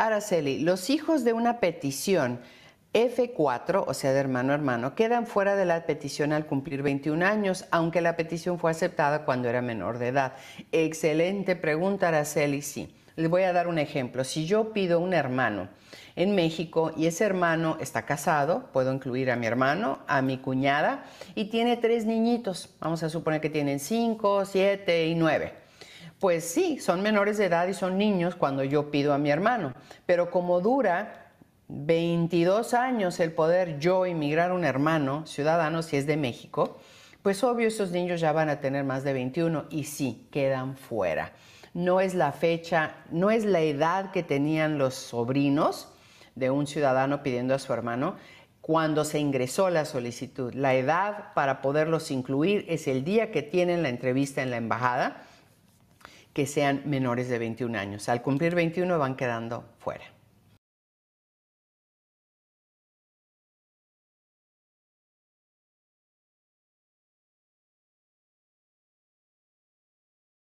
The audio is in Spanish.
Araceli, los hijos de una petición F4, o sea, de hermano a hermano, quedan fuera de la petición al cumplir 21 años, aunque la petición fue aceptada cuando era menor de edad. Excelente pregunta, Araceli, sí. Les voy a dar un ejemplo. Si yo pido un hermano en México y ese hermano está casado, puedo incluir a mi hermano, a mi cuñada, y tiene tres niñitos. Vamos a suponer que tienen cinco, siete y nueve. Pues sí, son menores de edad y son niños cuando yo pido a mi hermano, pero como dura 22 años el poder yo inmigrar a un hermano ciudadano si es de México, pues obvio esos niños ya van a tener más de 21 y sí, quedan fuera. No es la fecha, no es la edad que tenían los sobrinos de un ciudadano pidiendo a su hermano cuando se ingresó la solicitud. La edad para poderlos incluir es el día que tienen la entrevista en la embajada que sean menores de 21 años. Al cumplir 21 van quedando fuera.